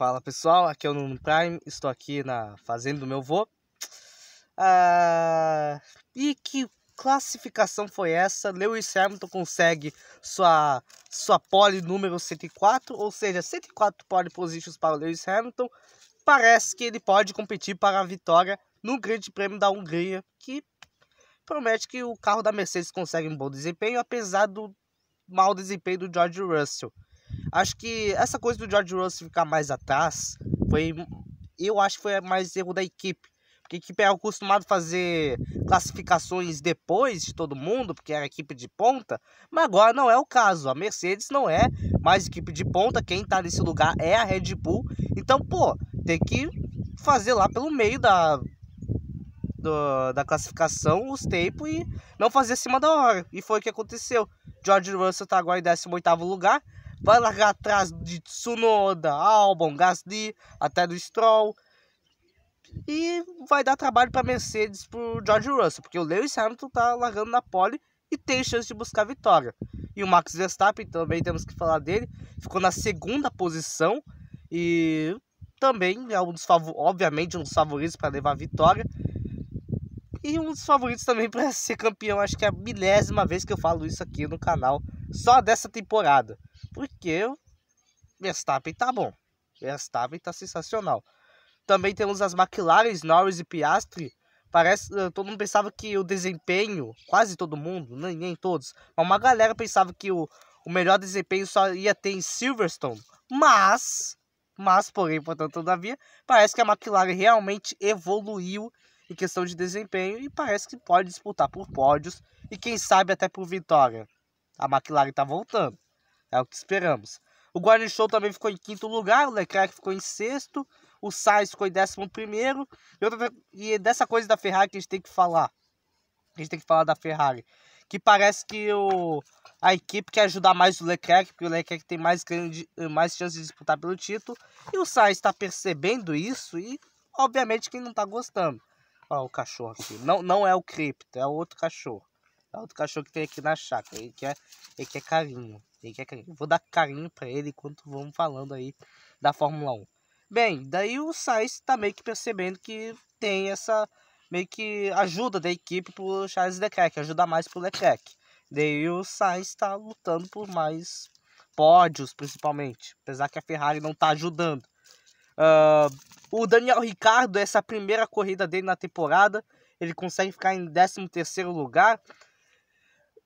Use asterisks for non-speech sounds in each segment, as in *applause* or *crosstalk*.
Fala pessoal, aqui é o Nuno Prime, estou aqui na fazenda do meu vô. Ah, e que classificação foi essa? Lewis Hamilton consegue sua, sua pole número 104, ou seja, 104 pole positions para o Lewis Hamilton. Parece que ele pode competir para a vitória no Grande Prêmio da Hungria, que promete que o carro da Mercedes consegue um bom desempenho, apesar do mau desempenho do George Russell. Acho que essa coisa do George Russell ficar mais atrás foi. Eu acho que foi mais erro da equipe. Porque a equipe é acostumada a fazer classificações depois de todo mundo, porque era equipe de ponta. Mas agora não é o caso. A Mercedes não é mais equipe de ponta. Quem tá nesse lugar é a Red Bull. Então, pô, tem que fazer lá pelo meio da, do, da classificação os tempos e não fazer acima da hora. E foi o que aconteceu. George Russell está agora em 18 lugar, vai largar atrás de Tsunoda, Albon, Gasly, até do Stroll. E vai dar trabalho para Mercedes pro George Russell, porque o Lewis Hamilton tá largando na pole e tem chance de buscar vitória. E o Max Verstappen também temos que falar dele, ficou na segunda posição e também é um dos obviamente um dos favoritos para levar a vitória. E um dos favoritos também para *laughs* ser campeão, acho que é a milésima vez que eu falo isso aqui no canal, só dessa temporada porque o Verstappen tá bom. Verstappen tá sensacional. Também temos as McLaren, Norris e Piastri. Parece, eh, todo mundo pensava que o desempenho, quase todo mundo, nem, nem todos, mas uma galera pensava que o, o melhor desempenho só ia ter em Silverstone. Mas, mas, porém, portanto, todavia, parece que a McLaren realmente evoluiu em questão de desempenho e parece que pode disputar por pódios e quem sabe até por vitória. A McLaren tá voltando. É o que esperamos. O Guarnichou também ficou em quinto lugar, o Leclerc ficou em sexto, o Sainz ficou em décimo primeiro. E, outra, e dessa coisa da Ferrari que a gente tem que falar. A gente tem que falar da Ferrari. Que parece que o, a equipe quer ajudar mais o Leclerc, porque o Leclerc tem mais, grande, mais chance de disputar pelo título. E o Sainz está percebendo isso e, obviamente, quem não está gostando. Ó, o cachorro aqui. Não, não é o Cripto, é outro cachorro. É outro cachorro que tem aqui na chácara. Ele quer, ele quer carinho. Vou dar carinho para ele enquanto vamos falando aí da Fórmula 1. Bem, daí o Sainz está meio que percebendo que tem essa meio que ajuda da equipe pro Charles Leclerc, ajuda mais pro Leclerc. Daí o Sainz está lutando por mais pódios, principalmente, apesar que a Ferrari não está ajudando. Uh, o Daniel Ricardo, essa primeira corrida dele na temporada, ele consegue ficar em 13 terceiro lugar,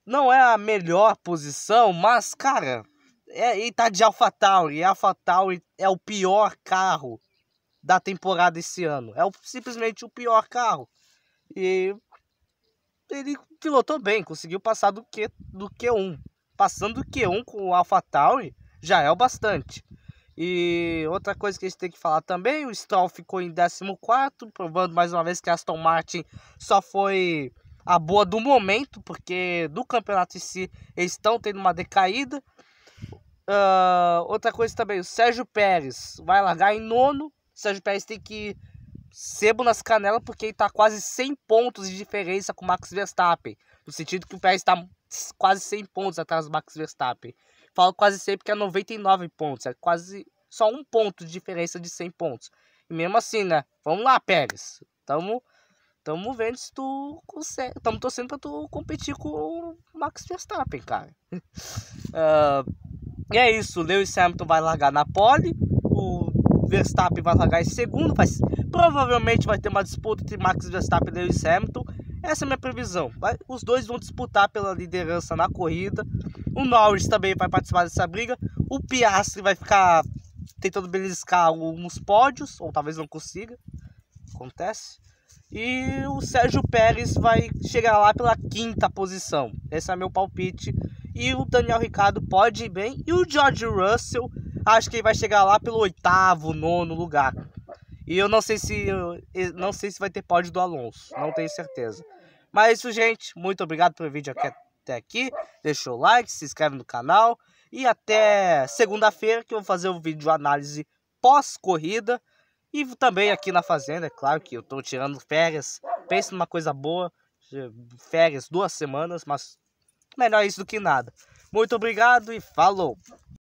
não é a melhor posição, mas, cara, é, ele tá de AlphaTauri. E AlphaTauri é o pior carro da temporada esse ano. É o, simplesmente o pior carro. E ele pilotou bem, conseguiu passar do, Q, do Q1. Passando do Q1 com o AlphaTauri já é o bastante. E outra coisa que a gente tem que falar também, o Stroll ficou em 14, provando mais uma vez que Aston Martin só foi a boa do momento, porque do campeonato em si eles estão tendo uma decaída. Uh, outra coisa também, o Sérgio Pérez vai largar em nono. O Sérgio Pérez tem que sebo nas canelas porque ele está quase 100 pontos de diferença com o Max Verstappen. No sentido que o Pérez está quase 100 pontos atrás do Max Verstappen. Falo quase 100 porque é 99 pontos, é quase só um ponto de diferença de 100 pontos. E mesmo assim, né? Vamos lá, Pérez. Tamo Tamo vendo se tu consegue. Tamo torcendo pra tu competir com o Max Verstappen, cara. uh, *laughs* e é isso. O Lewis Hamilton vai largar na pole. O Verstappen vai largar em segundo. mas provavelmente vai ter uma disputa entre Max Verstappen e Lewis Hamilton. Essa é a minha previsão. Vai, os dois vão disputar pela liderança na corrida. O Norris também vai participar dessa briga. O Piastri vai ficar tentando beliscar alguns pódios, ou talvez não consiga. Acontece. E o Sérgio Pérez vai chegar lá pela quinta posição. Esse é meu palpite. E o Daniel Ricardo pode ir bem. E o George Russell, acho que ele vai chegar lá pelo oitavo, nono lugar. E eu não sei se não sei se vai ter pódio do Alonso, não tenho certeza. Mas é isso, gente. Muito obrigado pelo vídeo aqui, até aqui. Deixa o like, se inscreve no canal. E até segunda-feira que eu vou fazer o um vídeo análise pós-corrida. E também aqui na fazenda, é claro que eu estou tirando férias. pensa numa coisa boa, férias duas semanas, mas melhor isso do que nada. Muito obrigado e falou!